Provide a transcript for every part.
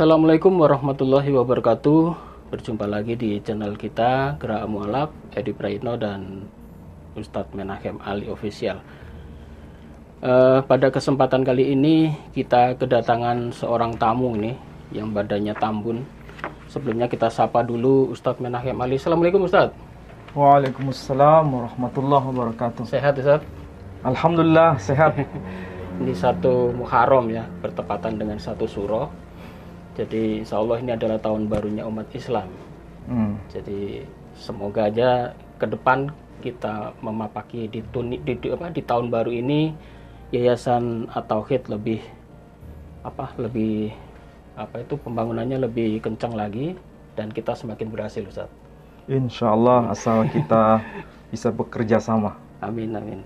Assalamualaikum warahmatullahi wabarakatuh. Berjumpa lagi di channel kita Gerak Mualaf, Edi Praino dan Ustadz Menahem Ali Official. Uh, pada kesempatan kali ini kita kedatangan seorang tamu nih yang badannya tambun. Sebelumnya kita sapa dulu Ustadz Menahem Ali. Assalamualaikum Ustadz. Waalaikumsalam warahmatullahi wabarakatuh. Sehat Ustadz? Alhamdulillah sehat. ini satu Muharram ya, bertepatan dengan satu surah jadi insya Allah ini adalah tahun barunya umat Islam. Hmm. Jadi semoga aja ke depan kita memapaki di, tuni, di, di, apa, di tahun baru ini yayasan atau hit lebih apa lebih apa itu pembangunannya lebih kencang lagi dan kita semakin berhasil Ustaz. Insya Allah asal kita bisa bekerja sama. Amin amin.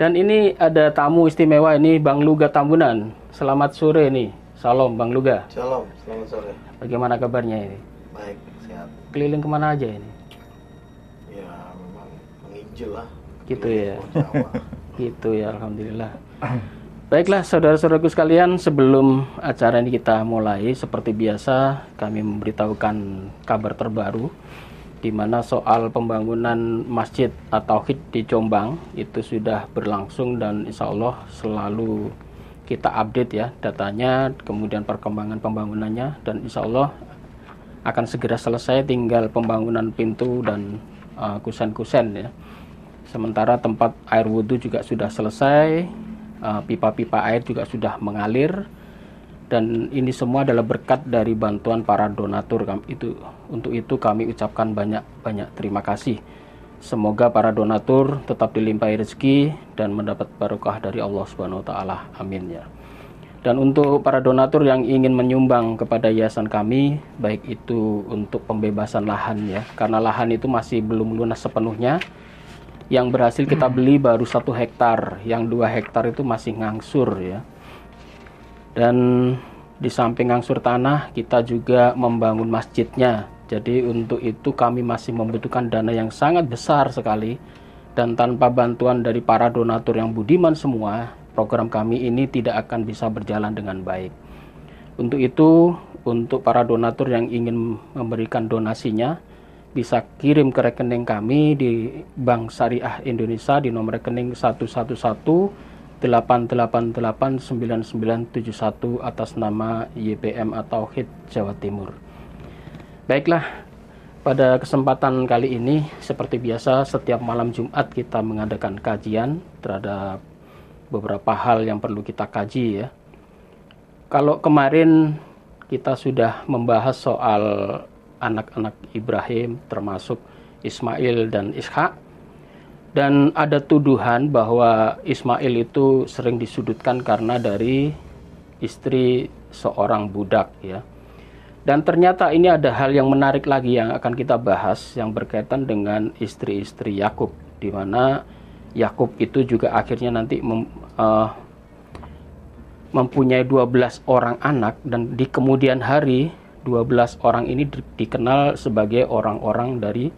Dan ini ada tamu istimewa ini Bang Luga Tambunan. Selamat sore nih. Salam Bang Luga. Salam, selamat sore. Bagaimana kabarnya ini? Baik, sehat. Keliling kemana aja ini? Ya, memang menginjil lah. Gitu ya. gitu ya, alhamdulillah. Baiklah, saudara-saudaraku sekalian, sebelum acara ini kita mulai, seperti biasa kami memberitahukan kabar terbaru di mana soal pembangunan masjid atau hit di Jombang itu sudah berlangsung dan insya Allah selalu kita update ya datanya, kemudian perkembangan pembangunannya dan insya Allah akan segera selesai tinggal pembangunan pintu dan uh, kusen-kusen uh, ya. Sementara tempat air wudhu juga sudah selesai, uh, pipa-pipa uh, air juga sudah mengalir dan ini semua adalah berkat dari bantuan para donatur itu untuk itu kami ucapkan banyak banyak terima kasih. Semoga para donatur tetap dilimpahi rezeki dan mendapat barokah dari Allah Subhanahu wa taala. Amin ya. Dan untuk para donatur yang ingin menyumbang kepada yayasan kami, baik itu untuk pembebasan lahan ya, karena lahan itu masih belum lunas sepenuhnya. Yang berhasil kita hmm. beli baru satu hektar, yang dua hektar itu masih ngangsur ya. Dan di samping ngangsur tanah, kita juga membangun masjidnya jadi untuk itu kami masih membutuhkan dana yang sangat besar sekali dan tanpa bantuan dari para donatur yang budiman semua, program kami ini tidak akan bisa berjalan dengan baik. Untuk itu, untuk para donatur yang ingin memberikan donasinya, bisa kirim ke rekening kami di Bank Syariah Indonesia di nomor rekening 111 8889971 atas nama YPM atau HIT Jawa Timur. Baiklah, pada kesempatan kali ini seperti biasa setiap malam Jumat kita mengadakan kajian terhadap beberapa hal yang perlu kita kaji ya. Kalau kemarin kita sudah membahas soal anak-anak Ibrahim termasuk Ismail dan Ishak dan ada tuduhan bahwa Ismail itu sering disudutkan karena dari istri seorang budak ya dan ternyata ini ada hal yang menarik lagi yang akan kita bahas yang berkaitan dengan istri-istri Yakub, di mana Yakub itu juga akhirnya nanti mem, uh, mempunyai 12 orang anak dan di kemudian hari 12 orang ini di, dikenal sebagai orang-orang dari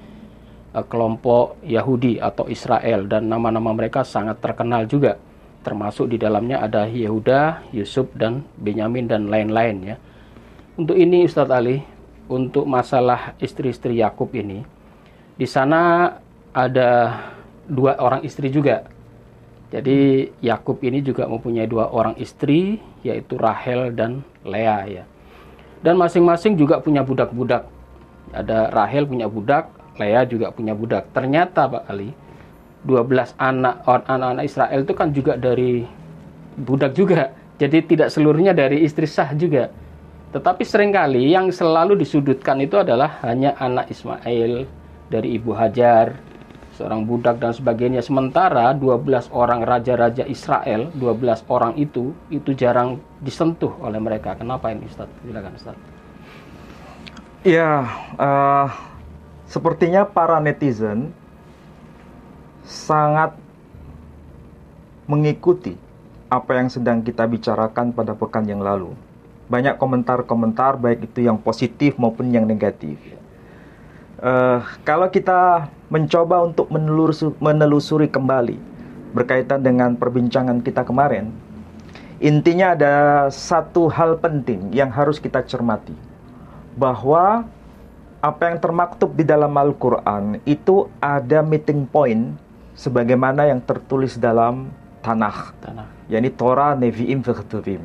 uh, kelompok Yahudi atau Israel dan nama-nama mereka sangat terkenal juga termasuk di dalamnya ada Yehuda, Yusuf dan Benyamin dan lain-lain ya. Untuk ini Ustadz Ali, untuk masalah istri-istri Yakub ini, di sana ada dua orang istri juga. Jadi Yakub ini juga mempunyai dua orang istri, yaitu Rahel dan Lea ya. Dan masing-masing juga punya budak-budak. Ada Rahel punya budak, Lea juga punya budak. Ternyata Pak Ali, 12 anak anak-anak Israel itu kan juga dari budak juga. Jadi tidak seluruhnya dari istri sah juga tetapi seringkali yang selalu disudutkan itu adalah hanya anak Ismail dari Ibu Hajar, seorang budak dan sebagainya. Sementara 12 orang raja-raja Israel, 12 orang itu, itu jarang disentuh oleh mereka. Kenapa ini Ustaz? Silakan Ustaz. Ya, uh, sepertinya para netizen sangat mengikuti apa yang sedang kita bicarakan pada pekan yang lalu banyak komentar-komentar baik itu yang positif maupun yang negatif. Uh, kalau kita mencoba untuk menelusuri, kembali berkaitan dengan perbincangan kita kemarin, intinya ada satu hal penting yang harus kita cermati bahwa apa yang termaktub di dalam Al-Quran itu ada meeting point sebagaimana yang tertulis dalam Tanakh, Tanah. yakni Torah, Nevi'im, Vechtuvim.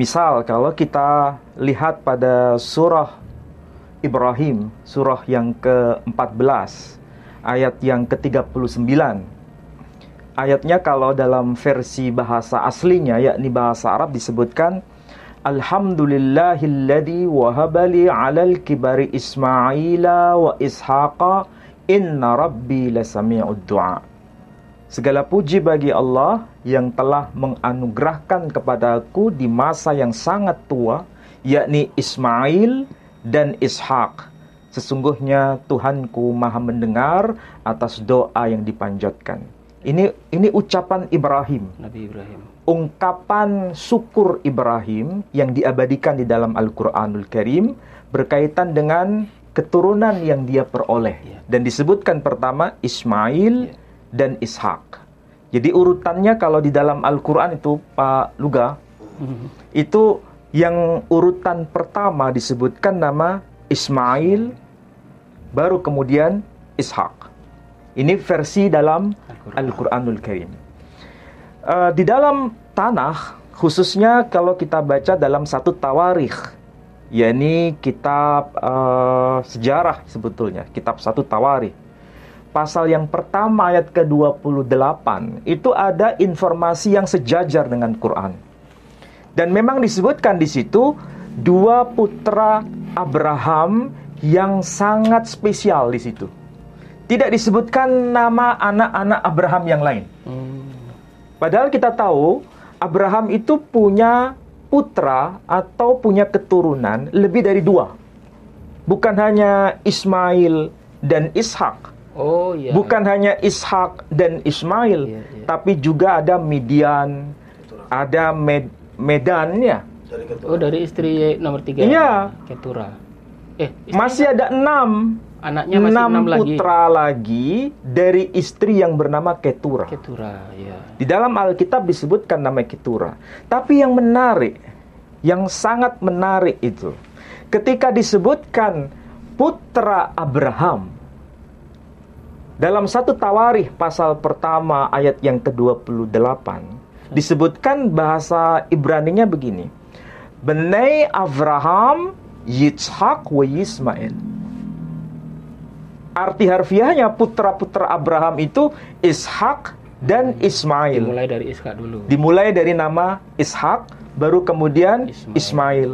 Misal kalau kita lihat pada surah Ibrahim, surah yang ke-14, ayat yang ke-39. Ayatnya kalau dalam versi bahasa aslinya, yakni bahasa Arab disebutkan, Alhamdulillahilladzi wahabali alal kibari Ismaila wa Ishaqa, inna rabbi lasami'ud du'a. Segala puji bagi Allah yang telah menganugerahkan kepadaku di masa yang sangat tua, yakni Ismail dan Ishak. Sesungguhnya Tuhanku maha mendengar atas doa yang dipanjatkan. Ini ini ucapan Ibrahim. Nabi Ibrahim. Ungkapan syukur Ibrahim yang diabadikan di dalam Al-Qur'anul Karim berkaitan dengan keturunan yang dia peroleh ya. dan disebutkan pertama Ismail ya dan Ishak. Jadi urutannya kalau di dalam Al-Quran itu Pak Luga, itu yang urutan pertama disebutkan nama Ismail, baru kemudian Ishak. Ini versi dalam Al-Quranul Karim. Uh, di dalam tanah, khususnya kalau kita baca dalam satu tawarikh, yakni kitab uh, sejarah sebetulnya, kitab satu tawarikh pasal yang pertama ayat ke-28 itu ada informasi yang sejajar dengan Quran. Dan memang disebutkan di situ dua putra Abraham yang sangat spesial di situ. Tidak disebutkan nama anak-anak Abraham yang lain. Padahal kita tahu Abraham itu punya putra atau punya keturunan lebih dari dua. Bukan hanya Ismail dan Ishak, Oh iya. Bukan iya. hanya Ishak dan Ismail, iya, iya. tapi juga ada Midian, ada Med Medannya. Dari oh dari istri nomor tiga. Iya. Ketura. Eh masih ada enam. Anaknya masih enam, enam putra lagi. lagi dari istri yang bernama Ketura. Ketura, ya. Di dalam Alkitab disebutkan nama Ketura. Tapi yang menarik, yang sangat menarik itu, ketika disebutkan putra Abraham, dalam satu tawarih pasal pertama ayat yang ke-28 disebutkan bahasa Ibraninya begini. Benai Abraham Yitzhak, wa Yismail. Arti harfiahnya putra-putra Abraham itu Ishak dan Ismail. Dimulai dari Ishak dulu. Dimulai dari nama Ishak, baru kemudian Ismail. Ismail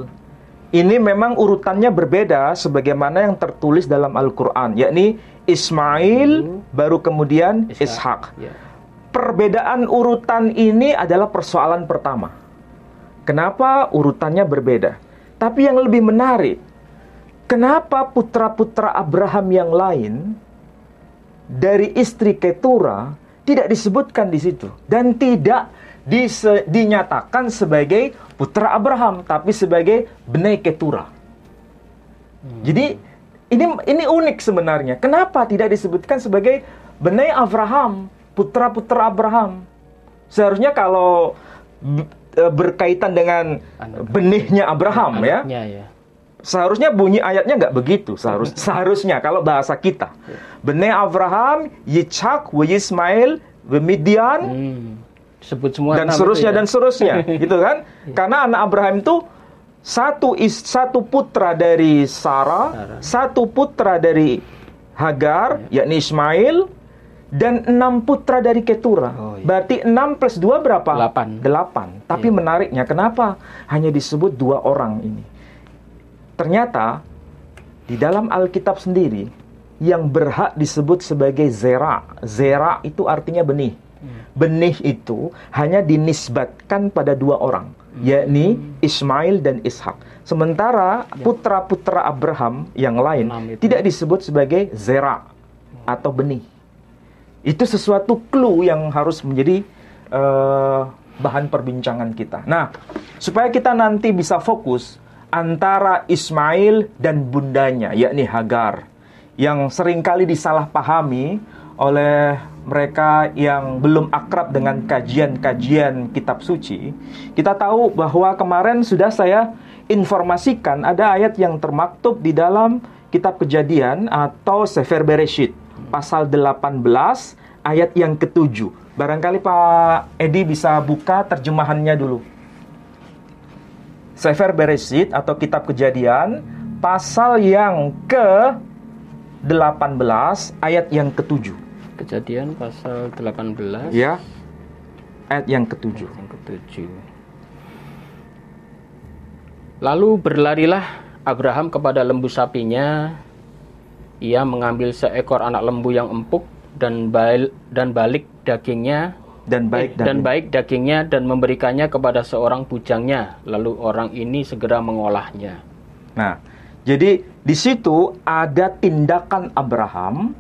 ini memang urutannya berbeda sebagaimana yang tertulis dalam Al-Quran, yakni Ismail, hmm. baru kemudian Ishak. Ishak. Yeah. Perbedaan urutan ini adalah persoalan pertama. Kenapa urutannya berbeda? Tapi yang lebih menarik, kenapa putra-putra Abraham yang lain dari istri Ketura tidak disebutkan di situ dan tidak dinyatakan sebagai putra Abraham tapi sebagai Bnei Ketura. Hmm. Jadi ini ini unik sebenarnya. Kenapa tidak disebutkan sebagai Bnei Abraham, putra-putra Abraham? Seharusnya kalau e, berkaitan dengan benihnya Abraham ya. ya. Seharusnya bunyi ayatnya nggak begitu. Seharus, seharusnya kalau bahasa kita. Ya. benih Abraham, Yitzhak, Yismail, Midian, hmm. Sebut semua dan seterusnya ya? dan seterusnya gitu kan? Karena anak Abraham itu satu is, satu putra dari Sarah, Sarah, satu putra dari Hagar, ya. yakni Ismail, dan enam putra dari Ketura. Oh, iya. Berarti enam plus dua berapa? Delapan. Delapan. Tapi ya. menariknya, kenapa hanya disebut dua orang ini? Ternyata di dalam Alkitab sendiri yang berhak disebut sebagai zera. Zera itu artinya benih. Hmm. Benih itu hanya dinisbatkan pada dua orang, hmm. yakni hmm. Ismail dan Ishak. Sementara ya. putra-putra Abraham yang lain tidak disebut sebagai zera atau benih. Itu sesuatu clue yang harus menjadi uh, bahan perbincangan kita. Nah, supaya kita nanti bisa fokus antara Ismail dan bundanya, yakni Hagar, yang seringkali disalahpahami oleh mereka yang belum akrab dengan kajian-kajian kitab suci, kita tahu bahwa kemarin sudah saya informasikan ada ayat yang termaktub di dalam kitab kejadian atau Sefer Bereshit, pasal 18 ayat yang ketujuh. Barangkali Pak Edi bisa buka terjemahannya dulu. Sefer Bereshit atau kitab kejadian, pasal yang ke 18 ayat yang ketujuh. Kejadian pasal 18. Ya. Ayat yang ketujuh. yang ketujuh. Lalu berlarilah Abraham kepada lembu sapinya. Ia mengambil seekor anak lembu yang empuk dan bal dan balik dagingnya dan baik eh, dan baik dagingnya dan memberikannya kepada seorang bujangnya lalu orang ini segera mengolahnya. Nah, jadi di situ ada tindakan Abraham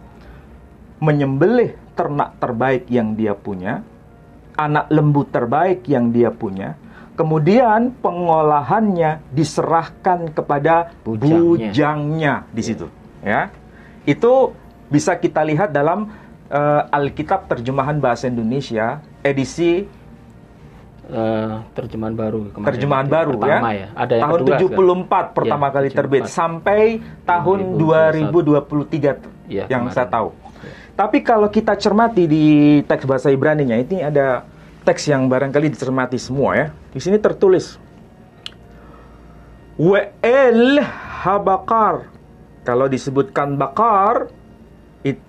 menyembelih ternak terbaik yang dia punya, anak lembu terbaik yang dia punya, kemudian pengolahannya diserahkan kepada bujangnya, bujangnya di situ, ya. Itu bisa kita lihat dalam uh, Alkitab terjemahan bahasa Indonesia edisi Uh, terjemahan baru kemarin. Terjemahan baru ya. ya. Ada tahun kedua, 74 kan? pertama ya, kali 74. terbit sampai tahun 2021. 2023 ya, yang kemarin. saya tahu. Tapi kalau kita cermati di teks bahasa Ibrani-nya, ini ada teks yang barangkali dicermati semua ya. Di sini tertulis Wa'el habakar. Kalau disebutkan bakar,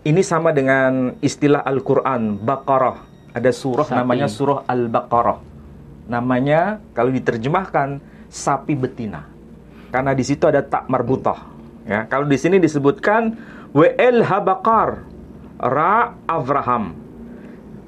ini sama dengan istilah Al-Quran, Bakarah. Ada surah sapi. namanya surah al Bakarah. Namanya kalau diterjemahkan sapi betina. Karena di situ ada tak marbutah. Ya, kalau di sini disebutkan wl habakar ra Abraham.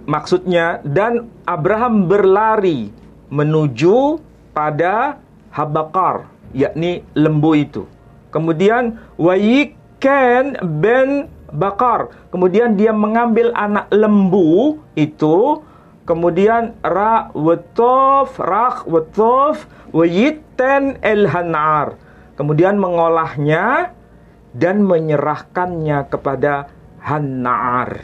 Maksudnya dan Abraham berlari menuju pada Habakar, yakni lembu itu. Kemudian Wayiken ben Bakar. Kemudian dia mengambil anak lembu itu kemudian ra wetof rak wetof wayiten el hanar kemudian mengolahnya dan menyerahkannya kepada Hanar.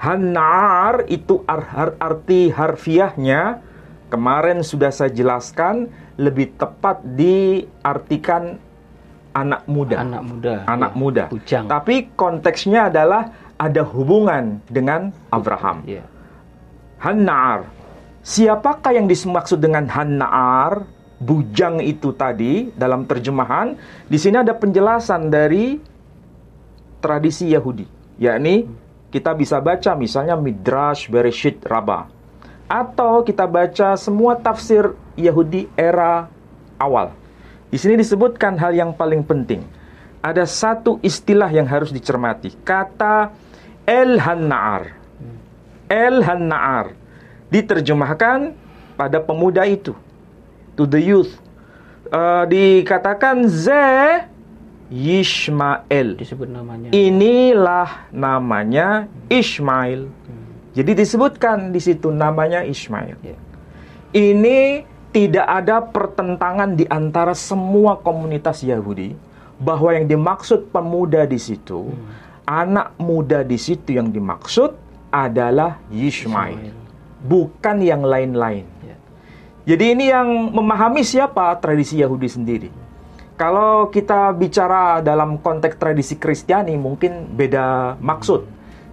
Hannar itu arti harfiahnya kemarin sudah saya jelaskan lebih tepat diartikan anak muda. Anak muda. Anak iya, muda. Tapi konteksnya adalah ada hubungan dengan Abraham. Ya. Siapakah yang dimaksud dengan Hanar? Bujang itu tadi dalam terjemahan. Di sini ada penjelasan dari tradisi Yahudi, yakni hmm. kita bisa baca misalnya Midrash Bereshit Rabah. atau kita baca semua tafsir Yahudi era awal. Di sini disebutkan hal yang paling penting. Ada satu istilah yang harus dicermati, kata El Hannar. Hmm. El Hannar diterjemahkan pada pemuda itu, to the youth. Uh, dikatakan ze Yishmael disebut namanya inilah namanya hmm. Ishmael. hmm. jadi disebutkan di situ namanya Ishmael. yeah. ini tidak ada pertentangan di antara semua komunitas Yahudi bahwa yang dimaksud pemuda di situ, hmm. anak muda di situ yang dimaksud adalah Ishmael, bukan yang lain-lain. Ya. Jadi ini yang memahami siapa tradisi Yahudi sendiri. Kalau kita bicara dalam konteks tradisi Kristiani mungkin beda maksud.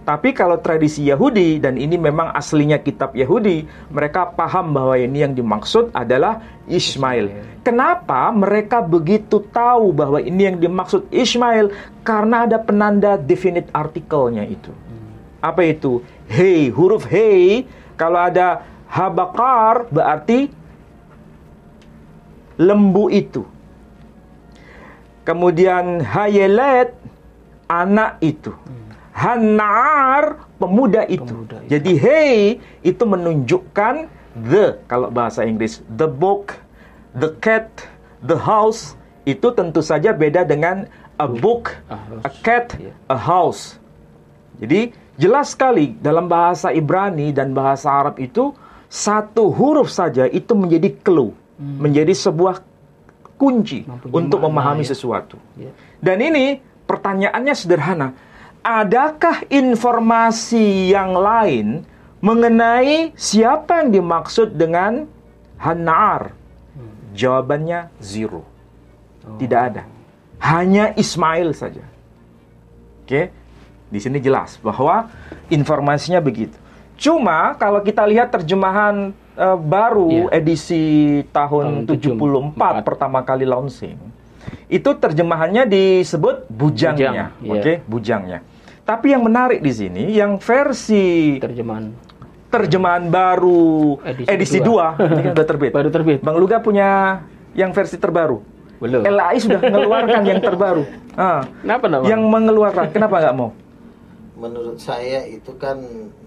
Tapi kalau tradisi Yahudi dan ini memang aslinya kitab Yahudi, mereka paham bahwa ini yang dimaksud adalah Ismail. Kenapa mereka begitu tahu bahwa ini yang dimaksud Ismail? Karena ada penanda definite artikelnya itu. Hmm. Apa itu? Hey, huruf Hey. kalau ada habakar berarti lembu itu Kemudian Hayelet anak itu. Hmm. Hanar pemuda itu. pemuda itu. Jadi hey itu menunjukkan the kalau bahasa Inggris the book, the cat, the house itu tentu saja beda dengan a book, a cat, iya. a house. Jadi jelas sekali dalam bahasa Ibrani dan bahasa Arab itu satu huruf saja itu menjadi clue, hmm. menjadi sebuah kunci untuk makna, memahami ya. sesuatu. Yeah. Dan ini pertanyaannya sederhana. Adakah informasi yang lain mengenai siapa yang dimaksud dengan Hanar? Hmm. Jawabannya zero. Oh. Tidak ada. Hanya Ismail saja. Oke. Okay? Di sini jelas bahwa informasinya begitu. Cuma kalau kita lihat terjemahan uh, baru yeah. edisi tahun, tahun 74 4. pertama kali launching, itu terjemahannya disebut bujangnya, Bujang, iya. oke, okay? bujangnya. Tapi yang menarik di sini, yang versi terjemahan terjemahan baru edisi, edisi 2, kan sudah terbit. Baru terbit. Bang Luga punya yang versi terbaru. Belum. LAI sudah mengeluarkan yang terbaru. Ah. Kenapa, kenapa? Yang mengeluarkan, kenapa nggak mau? Menurut saya itu kan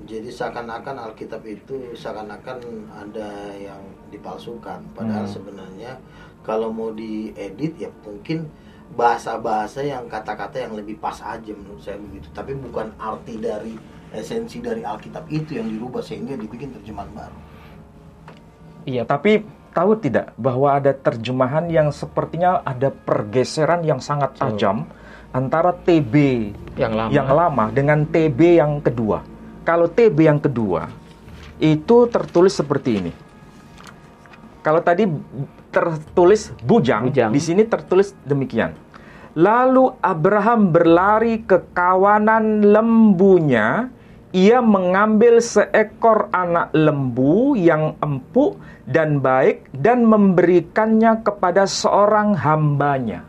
jadi seakan-akan Alkitab itu seakan-akan ada yang dipalsukan padahal hmm. sebenarnya kalau mau diedit ya mungkin bahasa-bahasa yang kata-kata yang lebih pas aja menurut saya begitu tapi bukan arti dari esensi dari Alkitab itu yang dirubah sehingga dibikin terjemahan baru iya tapi tahu tidak bahwa ada terjemahan yang sepertinya ada pergeseran yang sangat tajam so. antara TB yang lama. yang lama dengan TB yang kedua kalau TB yang kedua itu tertulis seperti ini. Kalau tadi tertulis bujang, bujang. di sini tertulis demikian. Lalu Abraham berlari ke kawanan lembunya. Ia mengambil seekor anak lembu yang empuk dan baik dan memberikannya kepada seorang hambanya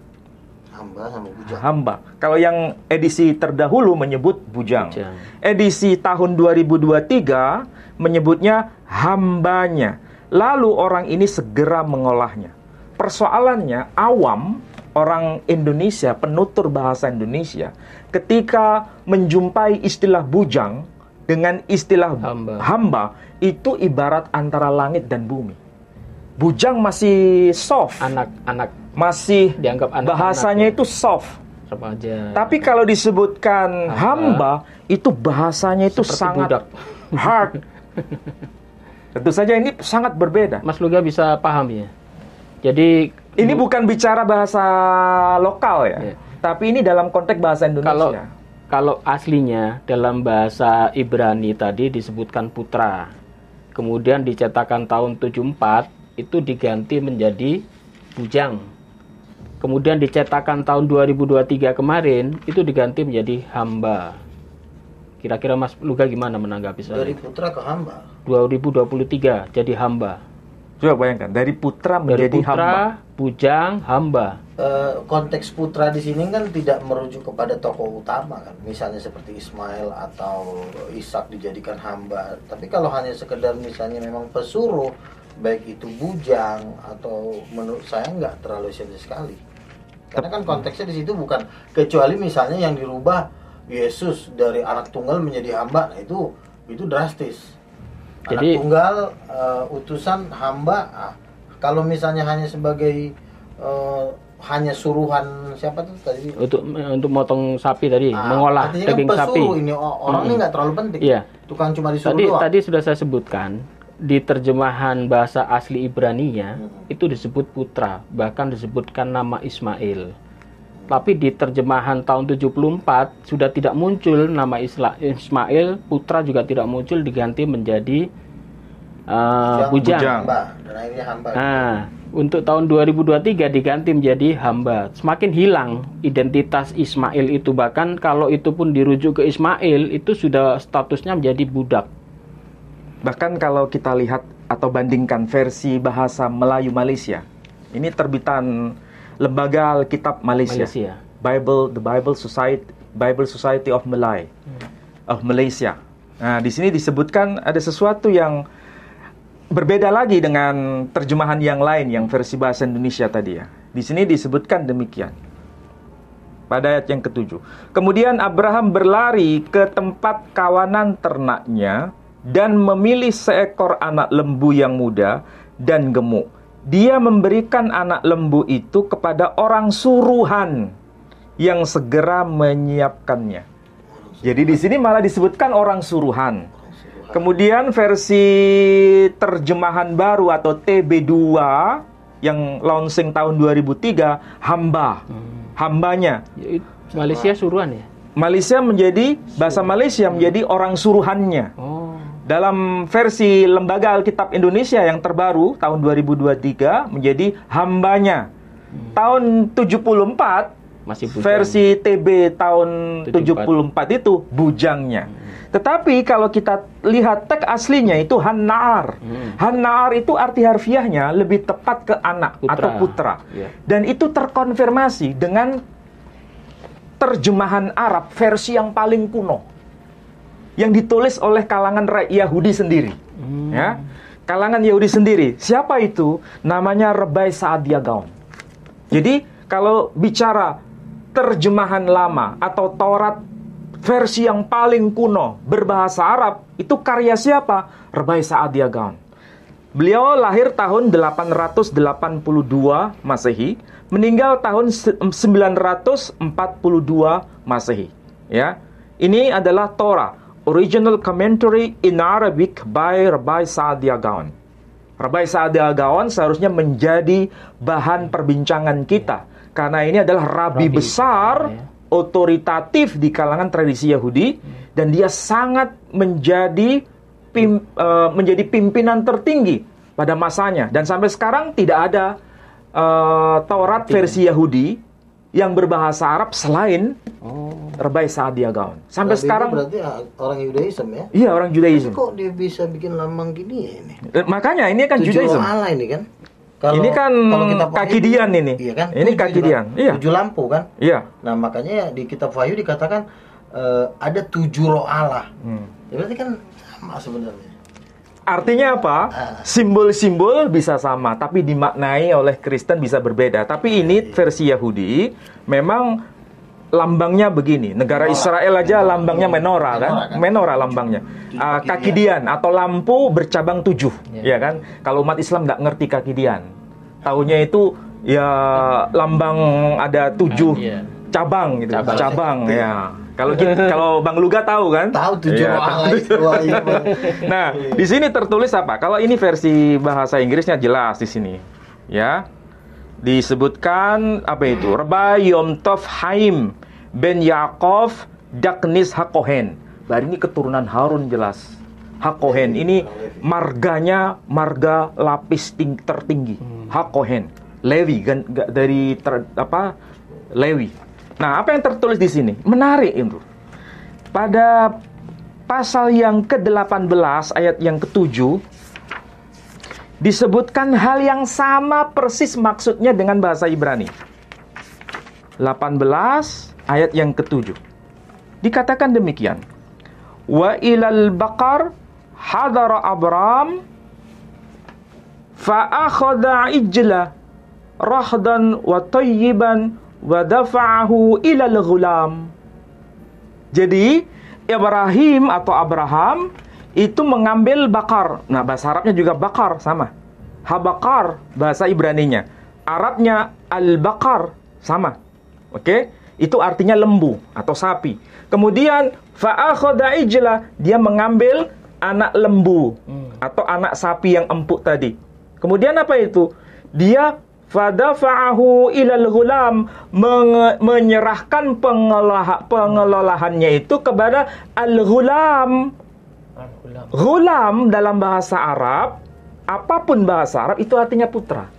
hamba sama bujang. Hamba. Kalau yang edisi terdahulu menyebut bujang. bujang. Edisi tahun 2023 menyebutnya hambanya. Lalu orang ini segera mengolahnya. Persoalannya awam orang Indonesia, penutur bahasa Indonesia, ketika menjumpai istilah bujang dengan istilah hamba, hamba itu ibarat antara langit dan bumi. Bujang masih soft. Anak-anak masih dianggap anak. Bahasanya ya. itu soft. Remaja. Tapi kalau disebutkan hamba, hamba itu bahasanya itu sangat budak. hard. Tentu saja ini sangat berbeda. Mas Luga bisa paham ya. Jadi ini bukan bicara bahasa lokal ya, Yeah. tapi ini dalam konteks bahasa Indonesia. Kalau kalau aslinya dalam bahasa Ibrani tadi disebutkan putra. Kemudian dicetakan tahun 74 itu diganti menjadi bujang. Kemudian dicetakan tahun 2023 kemarin itu diganti menjadi hamba. Kira-kira Mas Luga gimana menanggapi soal Dari putra ke hamba. 2023 jadi hamba. Coba bayangkan dari putra menjadi dari putra, hamba. bujang, hamba. E, konteks putra di sini kan tidak merujuk kepada tokoh utama kan. Misalnya seperti Ismail atau Ishak dijadikan hamba. Tapi kalau hanya sekedar misalnya memang pesuruh baik itu bujang atau menurut saya nggak terlalu serius sekali karena kan konteksnya di situ bukan kecuali misalnya yang dirubah Yesus dari anak tunggal menjadi hamba nah itu itu drastis anak jadi tunggal uh, utusan hamba ah, kalau misalnya hanya sebagai uh, hanya suruhan siapa tuh tadi untuk untuk motong sapi tadi ah, mengolah kan daging kan sapi ini orang -hmm. ini nggak terlalu penting yeah. tukang cuma disuruh tadi tadi sudah saya sebutkan di terjemahan bahasa asli Ibrani hmm. itu disebut putra, bahkan disebutkan nama Ismail. Tapi di terjemahan tahun 74 sudah tidak muncul nama Ismail, putra juga tidak muncul diganti menjadi uh, bujang. Hamba, Nah, untuk tahun 2023 diganti menjadi hamba. Semakin hilang identitas Ismail itu bahkan kalau itu pun dirujuk ke Ismail itu sudah statusnya menjadi budak Bahkan kalau kita lihat atau bandingkan versi bahasa Melayu Malaysia, ini terbitan lembaga Alkitab Malaysia, Malaysia. Bible, the Bible Society, Bible Society of Malay, of Malaysia. Nah, di sini disebutkan ada sesuatu yang berbeda lagi dengan terjemahan yang lain yang versi bahasa Indonesia tadi ya. Di sini disebutkan demikian. Pada ayat yang ketujuh. Kemudian Abraham berlari ke tempat kawanan ternaknya dan memilih seekor anak lembu yang muda dan gemuk. Dia memberikan anak lembu itu kepada orang suruhan yang segera menyiapkannya. Jadi di sini malah disebutkan orang suruhan. Kemudian versi terjemahan baru atau TB2 yang launching tahun 2003 hamba. Hmm. Hambanya. Malaysia suruhan ya. Malaysia menjadi bahasa Malaysia menjadi orang suruhannya. Oh dalam versi Lembaga Alkitab Indonesia yang terbaru tahun 2023 menjadi hambanya. Hmm. Tahun 74 masih bujang. versi TB tahun 74, 74 itu bujangnya. Hmm. Tetapi kalau kita lihat teks aslinya itu Hanar. Hanar hmm. itu arti harfiahnya lebih tepat ke anak putra. atau putra. Ya. Dan itu terkonfirmasi dengan terjemahan Arab versi yang paling kuno yang ditulis oleh kalangan Yahudi sendiri. Hmm. Ya. Kalangan Yahudi sendiri. Siapa itu? Namanya Rebai Saad Gaon. Jadi kalau bicara terjemahan lama atau Taurat versi yang paling kuno berbahasa Arab itu karya siapa? Rebai Saad Gaon. Beliau lahir tahun 882 Masehi, meninggal tahun 942 Masehi. Ya. Ini adalah Torah original commentary in Arabic by Rabbi Saadi Agaon. Rabbi Saadi Agaon seharusnya menjadi bahan perbincangan kita karena ini adalah rabi, rabi besar ya. otoritatif di kalangan tradisi Yahudi dan dia sangat menjadi pim, uh, menjadi pimpinan tertinggi pada masanya dan sampai sekarang tidak ada uh, Taurat versi Yahudi yang berbahasa Arab selain oh. Rebai Saadia Gaon. Sampai Rabi sekarang berarti ah, orang Yudaism ya? Iya, orang Yudaism. Tapi kok dia bisa bikin lambang gini ya ini? Eh, makanya ini kan Tujuh Judaism. ini kan. Kalau, ini kan kaki Dian ini. Iya kan? Ini kaki Dian. Iya. Tujuh lampu kan? Iya. Nah, makanya di kitab Wahyu dikatakan uh, ada tujuh roh Allah. Hmm. Ya, berarti kan sama sebenarnya. Artinya apa? Ah. Simbol-simbol bisa sama, tapi dimaknai oleh Kristen bisa berbeda. Tapi iya, ini iya. versi Yahudi memang lambangnya begini. Negara menora. Israel aja menora. lambangnya menora, kan? menora kan? kan? Menora lambangnya. Uh, Dian atau lampu bercabang tujuh, ya, ya kan? Kalau umat Islam nggak ngerti Kaki Dian, tahunya itu ya lambang ada tujuh iya. cabang gitu, cabang, cabang ya. Kalau kalau Bang Luga tahu kan? Tahu tujuh iya, nah, iya, Nah, di sini tertulis apa? Kalau ini versi bahasa Inggrisnya jelas di sini. Ya. Disebutkan apa itu? Reba Yom Tov Haim Ben Yaakov Daknis Hakohen. Dari ini keturunan Harun jelas. Hakohen ini marganya marga lapis ting, tertinggi. Hmm. Hakohen, Levi dari ter, apa? Lewi. Nah, apa yang tertulis di sini? Menarik itu. Pada pasal yang ke-18 ayat yang ke-7 disebutkan hal yang sama persis maksudnya dengan bahasa Ibrani. 18 ayat yang ke-7. Dikatakan demikian. Wa ilal baqar hadara Abram fa ijla rahdan wa tayyiban wa ilal ghulam. Jadi Ibrahim atau Abraham itu mengambil bakar. Nah, bahasa Arabnya juga bakar sama. Habakar bahasa Ibrani-nya, Arabnya al-bakar sama. Oke? Okay? Itu artinya lembu atau sapi. Kemudian fa'akhadha dia mengambil anak lembu hmm. atau anak sapi yang empuk tadi. Kemudian apa itu? Dia Fadafa'ahu ilal ghulam menyerahkan pengelola pengelolaannya itu kepada al-ghulam. Ghulam dalam bahasa Arab, apapun bahasa Arab itu artinya putra.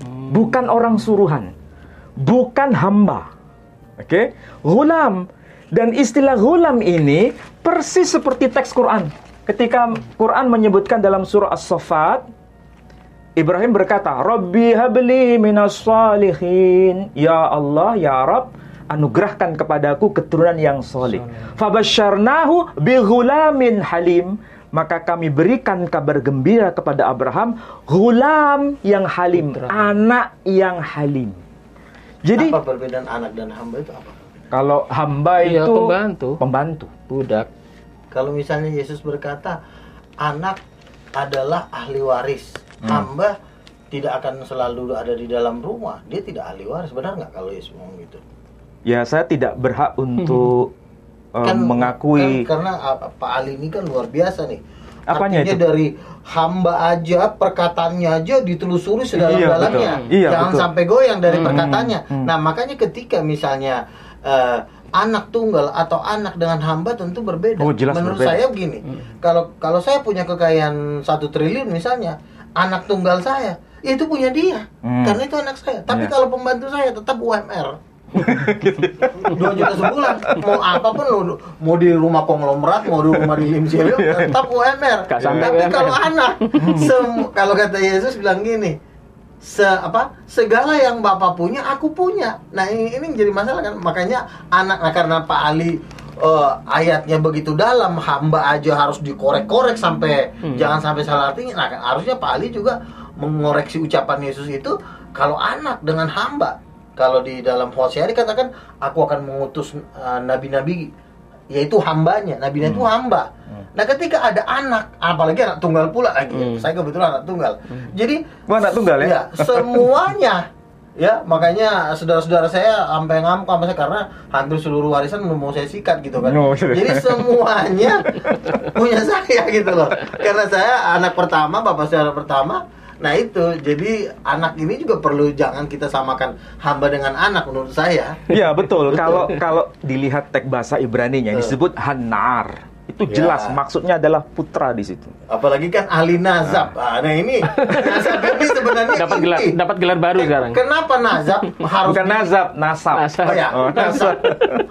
Hmm. Bukan orang suruhan. Bukan hamba. Oke? Okay? Ghulam dan istilah ghulam ini persis seperti teks Quran. Ketika Quran menyebutkan dalam surah As-Saffat Ibrahim berkata, Rabbi habli minas salihin. Ya Allah, ya Rabb, anugerahkan kepadaku keturunan yang soleh. Fabasyarnahu bihulamin halim. Maka kami berikan kabar gembira kepada Abraham, hulam yang halim, Putra. anak yang halim. Jadi apa perbedaan anak dan hamba itu apa? Kalau hamba ya, itu pembantu, pembantu, budak. Kalau misalnya Yesus berkata, anak adalah ahli waris hmm. hamba tidak akan selalu ada di dalam rumah dia tidak ahli waris benar nggak kalau Yesus ngomong gitu ya saya tidak berhak untuk hmm. um, kan, mengakui kan, karena apa, Pak Ali ini kan luar biasa nih Apanya Artinya itu? dari hamba aja perkataannya aja ditelusuri iya, sedalam-dalamnya iya, iya, jangan betul. sampai goyang dari hmm, hmm perkataannya hmm. nah makanya ketika misalnya uh, anak tunggal atau anak dengan hamba tentu berbeda. Oh, Menurut berbeda. saya begini, hmm. kalau kalau saya punya kekayaan satu triliun misalnya, anak tunggal saya ya itu punya dia hmm. karena itu anak saya tapi yeah. kalau pembantu saya tetap UMR dua juta sebulan mau apapun lo mau di rumah konglomerat mau di rumah di MCL iya. tetap UMR tapi kalau anak hmm. kalau kata Yesus bilang gini se apa segala yang bapak punya aku punya nah ini, ini menjadi masalah kan makanya anak nah, karena Pak Ali uh, ayatnya begitu dalam hamba aja harus dikorek-korek sampai hmm. jangan sampai salah artinya nah harusnya Pak Ali juga mengoreksi ucapan Yesus itu kalau anak dengan hamba kalau di dalam Hosea dikatakan aku akan mengutus nabi eh, nabi-nabi yaitu hambanya nabi hmm. itu hamba hmm. nah ketika ada anak apalagi anak tunggal pula lagi ya. hmm. saya kebetulan anak tunggal hmm. jadi Wah, anak tunggal ya, ya semuanya ya makanya saudara-saudara saya sampai ngamuk sama saya karena hampir seluruh warisan mau saya sikat gitu kan jadi semuanya punya saya gitu loh karena saya anak pertama bapak saudara pertama nah itu jadi anak ini juga perlu jangan kita samakan hamba dengan anak menurut saya iya betul kalau kalau dilihat teks bahasa Ibraninya disebut hanar itu jelas ya. maksudnya adalah putra di situ. Apalagi kan ahli nazab. Nah, ah, nah ini nazab kan ini sebenarnya dapat gelar dapat gelar baru eh, sekarang. Kenapa nazab harus Bukan nazab, nasab. nasab. Oh ya, oh. nasab.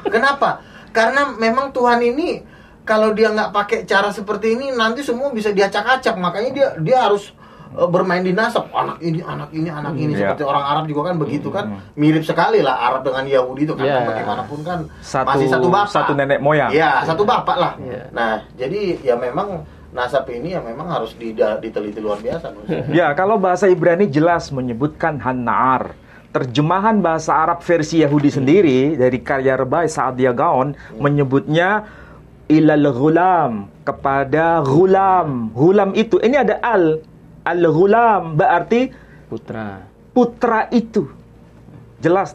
kenapa? Karena memang Tuhan ini kalau dia nggak pakai cara seperti ini nanti semua bisa diacak-acak. Makanya dia dia harus Eh, bermain di nasab anak ini anak ini anak ini yeah. Hmm. seperti ya. orang Arab juga kan begitu kan hmm. mirip sekali lah Arab dengan Yahudi itu kan yeah. bagaimanapun kan satu, masih satu bapak satu nenek moyang ya satu bapak lah yeah. nah jadi ya memang nasab ini ya memang harus diteliti luar biasa ya kalau bahasa Ibrani jelas menyebutkan Hanar terjemahan bahasa Arab versi Yahudi sendiri dari karya Rebai saat dia Gaon menyebutnya ilal gulam kepada gulam gulam itu ini ada al Al-ghulam berarti putra. Putra itu. Jelas.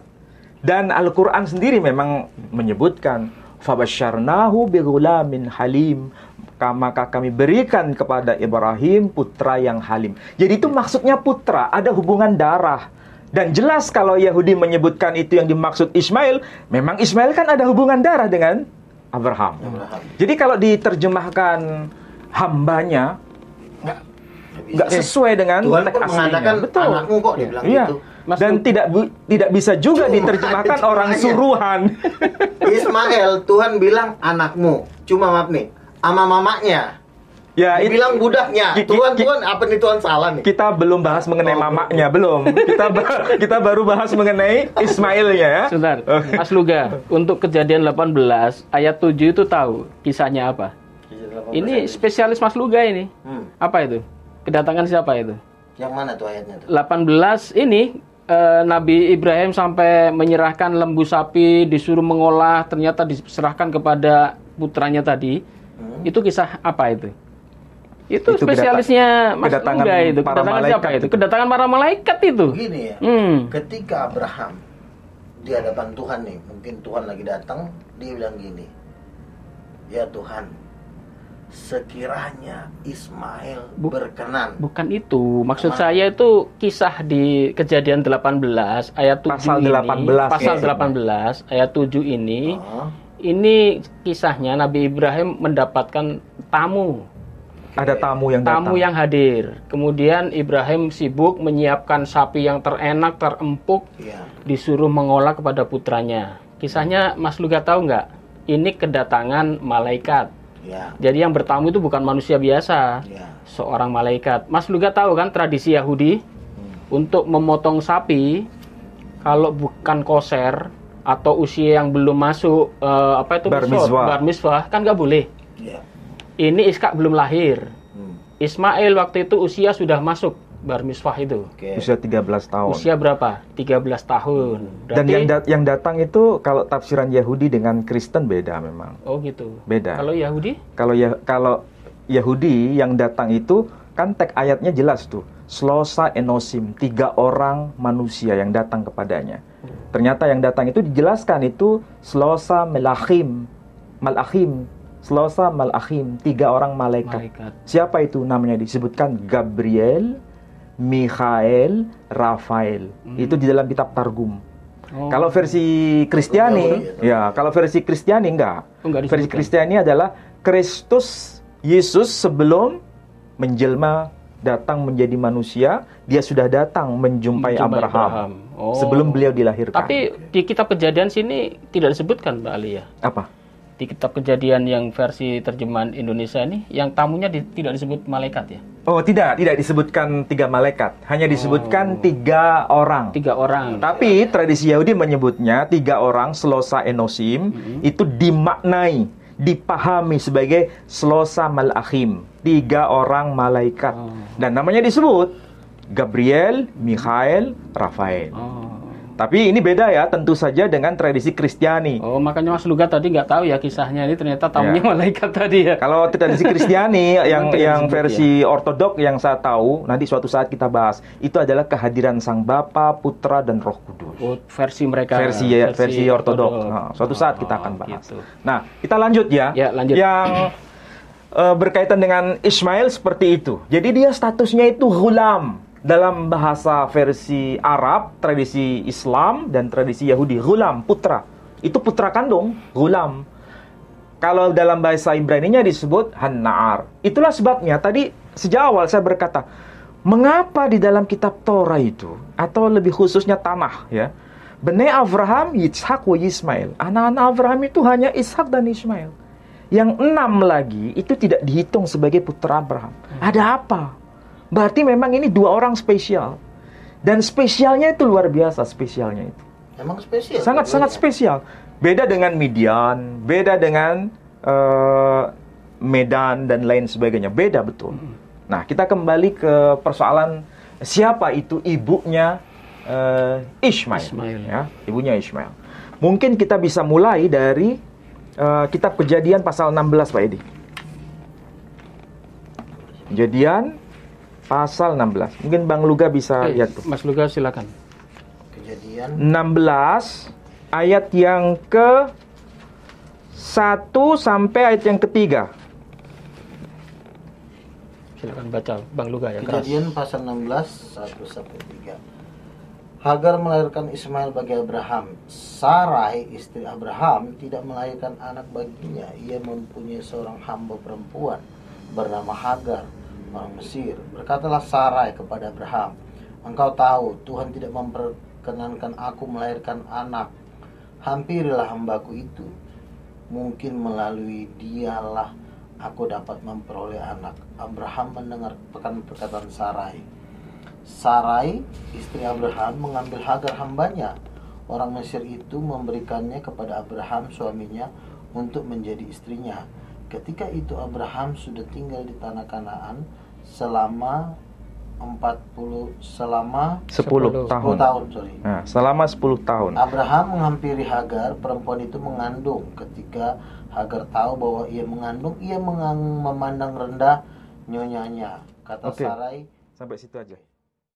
Dan Al-Qur'an sendiri memang menyebutkan fabasyarnahu bighulamin halim maka kami berikan kepada Ibrahim putra yang halim. Jadi itu maksudnya putra, ada hubungan darah. Dan jelas kalau Yahudi menyebutkan itu yang dimaksud Ismail, memang Ismail kan ada hubungan darah dengan Abraham. Abraham. Jadi kalau diterjemahkan hambanya, nggak sesuai dengan Tuhan teks aslinya. Betul. Anakmu kok bilang iya. gitu. Dan tidak tidak bisa juga Cuma diterjemahkan orang suruhan. Ismail Tuhan bilang anakmu. Cuma maaf nih, ama mamanya. Ya, itu bilang budaknya. Ki, Tuhan, Tuhan, apa nih Tuhan salah nih? Kita belum bahas mengenai oh, mamanya, belum. Kita ba kita baru bahas mengenai Ismailnya ya. Sebentar. Mas Luga, untuk kejadian 18 ayat 7 itu tahu kisahnya apa? Ini spesialis Mas Luga ini. Hmm. Apa itu? Kedatangan siapa itu? Yang mana tuh ayatnya tuh? 18 ini eh, Nabi Ibrahim sampai menyerahkan lembu sapi disuruh mengolah ternyata diserahkan kepada putranya tadi. Hmm. Itu kisah apa itu? Itu, itu spesialisnya kedatang, Mas kedatangan Uga itu. Para kedatangan siapa itu? Kedatangan para malaikat itu. Gini ya. Hmm. Ketika Abraham di hadapan Tuhan nih, mungkin Tuhan lagi datang, dia bilang gini. Ya Tuhan, sekiranya Ismail berkenan. Bukan itu. Maksud saya itu kisah di kejadian 18 ayat 7 pasal ini. 18 pasal ya, 18 ayat 7 ini. Oh. Ini kisahnya Nabi Ibrahim mendapatkan tamu. Ada tamu yang datang. Tamu yang hadir. Kemudian Ibrahim sibuk menyiapkan sapi yang terenak, terempuk, ya. disuruh mengolah kepada putranya. Kisahnya Mas Luga tahu nggak? Ini kedatangan malaikat Ya. Jadi yang bertamu itu bukan manusia biasa, ya. seorang malaikat. Mas Luga tahu kan tradisi Yahudi hmm. untuk memotong sapi kalau bukan koser atau usia yang belum masuk uh, apa itu bar miswah, bar kan nggak boleh. Ya. Ini Iskak belum lahir. Hmm. Ismail waktu itu usia sudah masuk bar mitzvah itu. Okay. Usia 13 tahun. Usia berapa? 13 tahun. Berarti, Dan yang, dat yang datang itu kalau tafsiran Yahudi dengan Kristen beda memang. Oh gitu. Beda. Kalau Yahudi? Kalau ya kalau Yahudi yang datang itu kan teks ayatnya jelas tuh. selosa enosim, tiga orang manusia yang datang kepadanya. Ternyata yang datang itu dijelaskan itu selosa melachim, malachim, selosa Malachim, tiga orang malaikat. malaikat. Siapa itu namanya disebutkan Gabriel, Mikhail Rafael. Hmm. Itu di dalam kitab Targum. Oh. Kalau versi Kristiani, oh, ya, kalau versi Kristiani enggak. Oh, enggak versi Kristiani adalah Kristus Yesus sebelum menjelma datang menjadi manusia, dia sudah datang menjumpai, menjumpai Abraham, Abraham. Oh. sebelum beliau dilahirkan. Tapi di kitab kejadian sini tidak disebutkan Mbak Ali ya? Apa? Di kitab kejadian yang versi terjemahan Indonesia ini, yang tamunya di, tidak disebut malaikat ya? Oh tidak, tidak disebutkan tiga malaikat, hanya disebutkan oh. tiga orang. Tiga orang. Tapi tradisi Yahudi menyebutnya tiga orang selosa enosim mm -hmm. itu dimaknai, dipahami sebagai selosa malakhim, tiga orang malaikat. Oh. Dan namanya disebut Gabriel, Mikhail, Rafael. Oh. Tapi ini beda ya, tentu saja dengan tradisi Kristiani. Oh, makanya Mas Luga tadi nggak tahu ya kisahnya ini ternyata tamunya ya. malaikat tadi ya. Kalau tradisi Kristiani yang tradisi yang versi ya. ortodok yang saya tahu, nanti suatu saat kita bahas, itu adalah kehadiran Sang Bapa, Putra dan Roh Kudus. Oh, versi mereka. Versi ya, versi, versi ortodok. ortodok. Nah, suatu saat kita akan oh, bahas. Gitu. Nah, kita lanjut ya. Ya, lanjut. Yang eh, berkaitan dengan Ismail seperti itu. Jadi dia statusnya itu hulam dalam bahasa versi Arab, tradisi Islam dan tradisi Yahudi, gulam putra. Itu putra kandung, gulam. Kalau dalam bahasa Ibrani-nya disebut hannaar. Itulah sebabnya tadi sejak awal saya berkata, mengapa di dalam kitab Torah itu atau lebih khususnya Tanah ya, Bene Abraham, Yitzhak, wa Ismail. Anak-anak Abraham itu hanya Ishak dan Ismail. Yang enam lagi itu tidak dihitung sebagai putra Abraham. Hmm. Ada apa? Berarti memang ini dua orang spesial. Dan spesialnya itu luar biasa spesialnya itu. Memang spesial. Sangat sangat sangat spesial. Beda dengan Midian, beda dengan uh, Medan dan lain sebagainya. Beda betul. Hmm. Nah, kita kembali ke persoalan siapa itu ibunya uh, Ismail, Ismail ya, ibunya Ismail. Mungkin kita bisa mulai dari uh, kitab Kejadian pasal 16 Pak Edi. Kejadian Pasal 16. Mungkin Bang Luga bisa eh, lihat tuh. Mas Luga silakan. Kejadian 16 ayat yang ke 1 sampai ayat yang ketiga. Silakan baca Bang Luga ya. Kejadian keras. pasal 16 1 sampai 3. Hagar melahirkan Ismail bagi Abraham. Sarai, istri Abraham, tidak melahirkan anak baginya. Ia mempunyai seorang hamba perempuan bernama Hagar orang Mesir. Berkatalah Sarai kepada Abraham, "Engkau tahu, Tuhan tidak memperkenankan aku melahirkan anak. Hampirilah hambaku itu. Mungkin melalui dialah aku dapat memperoleh anak." Abraham mendengar perkataan Sarai. Sarai, istri Abraham, mengambil Hagar hambanya. Orang Mesir itu memberikannya kepada Abraham suaminya untuk menjadi istrinya Ketika itu Abraham sudah tinggal di tanah Kanaan selama 40 selama 10, 10 tahun. tahun sorry. Nah, selama 10 tahun. Abraham menghampiri Hagar, perempuan itu mengandung. Ketika Hagar tahu bahwa ia mengandung, ia memandang rendah nyonyanya. Kata okay. Sarai, sampai situ aja.